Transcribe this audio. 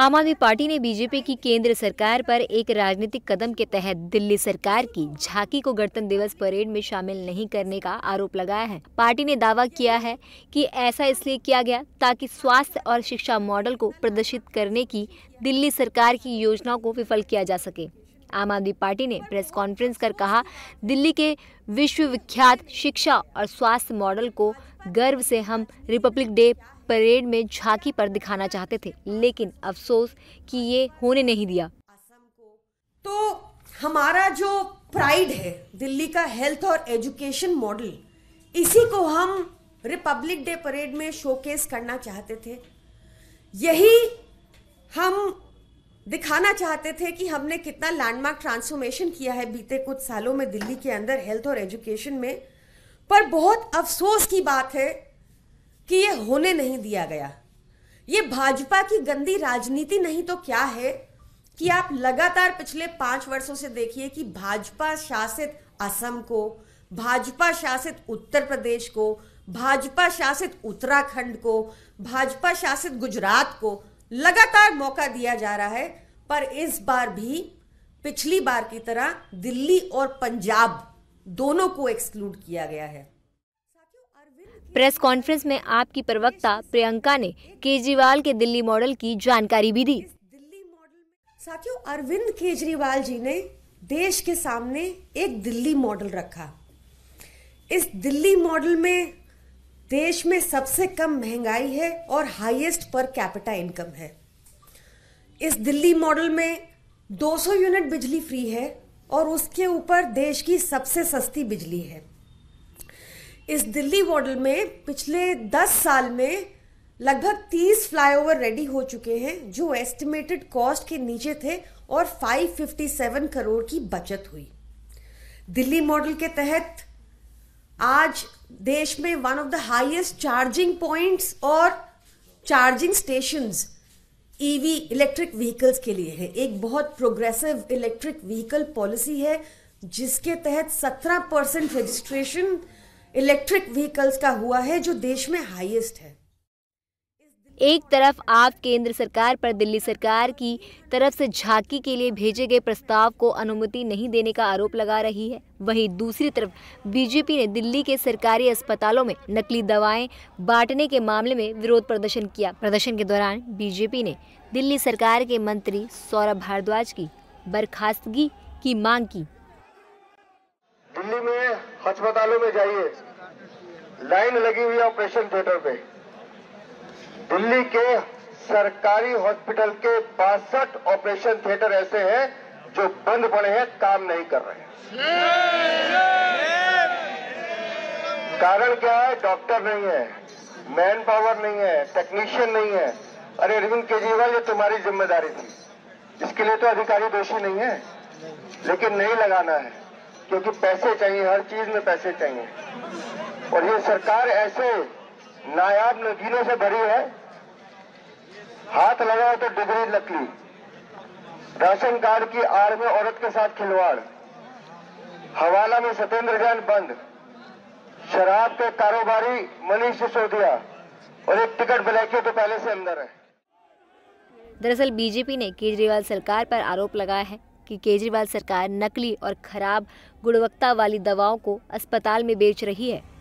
आम आदमी पार्टी ने बीजेपी की केंद्र सरकार पर एक राजनीतिक कदम के तहत दिल्ली सरकार की झांकी को गणतंत्र दिवस परेड में शामिल नहीं करने का आरोप लगाया है पार्टी ने दावा किया है कि ऐसा इसलिए किया गया ताकि स्वास्थ्य और शिक्षा मॉडल को प्रदर्शित करने की दिल्ली सरकार की योजनाओं को विफल किया जा सके आम आदमी पार्टी ने प्रेस कॉन्फ्रेंस कर कहा दिल्ली के विश्वविख्यात शिक्षा और स्वास्थ्य मॉडल को गर्व से हम रिपब्लिक डे परेड में झांकी पर दिखाना चाहते थे लेकिन अफसोस कि ये होने नहीं दिया तो हमारा जो प्राइड है दिल्ली का हेल्थ और एजुकेशन मॉडल इसी को हम रिपब्लिक डे परेड में शोकेस करना चाहते थे यही हम दिखाना चाहते थे कि हमने कितना लैंडमार्क ट्रांसफॉर्मेशन किया है बीते कुछ सालों में दिल्ली के अंदर हेल्थ और एजुकेशन में पर बहुत अफसोस की बात है कि ये होने नहीं दिया गया ये भाजपा की गंदी राजनीति नहीं तो क्या है कि आप लगातार पिछले पांच वर्षों से देखिए कि भाजपा शासित असम को भाजपा शासित उत्तर प्रदेश को भाजपा शासित उत्तराखंड को भाजपा शासित गुजरात को लगातार मौका दिया जा रहा है पर इस बार भी पिछली बार की तरह दिल्ली और पंजाब दोनों को एक्सक्लूड किया गया है प्रेस कॉन्फ्रेंस में आपकी प्रवक्ता प्रियंका ने केजरीवाल के दिल्ली मॉडल की जानकारी भी दी दिल्ली मॉडल साथियों अरविंद केजरीवाल जी ने देश के सामने एक दिल्ली मॉडल रखा इस दिल्ली मॉडल में देश में सबसे कम महंगाई है और हाईएस्ट पर कैपिटा इनकम है इस दिल्ली मॉडल में 200 यूनिट बिजली फ्री है और उसके ऊपर देश की सबसे सस्ती बिजली है इस दिल्ली मॉडल में पिछले दस साल में लगभग तीस फ्लाईओवर रेडी हो चुके हैं जो एस्टिमेटेड कॉस्ट के नीचे थे और 557 करोड़ की बचत हुई दिल्ली मॉडल के तहत आज देश में one of the highest charging points और charging stations EV electric vehicles के लिए है एक बहुत प्रोग्रेसिव इलेक्ट्रिक व्हीकल पॉलिसी है जिसके तहत 17 परसेंट रजिस्ट्रेशन इलेक्ट्रिक व्हीकल्स का हुआ है जो देश में हाईएस्ट है एक तरफ आप केंद्र सरकार पर दिल्ली सरकार की तरफ से झांकी के लिए भेजे गए प्रस्ताव को अनुमति नहीं देने का आरोप लगा रही है वहीं दूसरी तरफ बीजेपी ने दिल्ली के सरकारी अस्पतालों में नकली दवाएं बांटने के मामले में विरोध प्रदर्शन किया प्रदर्शन के दौरान बीजेपी ने दिल्ली सरकार के मंत्री सौरभ भारद्वाज की बर्खास्तगी की मांग की दिल्ली में अस्पतालों में जाइए लाइन लगी हुई है ऑपरेशन थिएटर पे दिल्ली के सरकारी हॉस्पिटल के बासठ ऑपरेशन थिएटर ऐसे हैं जो बंद पड़े हैं काम नहीं कर रहे हैं कारण क्या है डॉक्टर नहीं है मैन पावर नहीं है टेक्नीशियन नहीं है अरे अरविंद केजरीवाल ये तुम्हारी जिम्मेदारी थी इसके लिए तो अधिकारी दोषी नहीं है लेकिन नहीं लगाना है क्योंकि पैसे चाहिए हर चीज में पैसे चाहिए और ये सरकार ऐसे नायाब नगीनों से भरी है हाथ लगाओ तो डिग्री लकली राशन कार्ड की आड़ में औरत के साथ खिलवाड़ हवाला में सत्येंद्र जैन बंद शराब के कारोबारी मनीष सिसोदिया और एक टिकट ब्लैकियों तो पहले से अंदर है दरअसल बीजेपी ने केजरीवाल सरकार पर आरोप लगाया है कि केजरीवाल सरकार नकली और खराब गुणवत्ता वाली दवाओं को अस्पताल में बेच रही है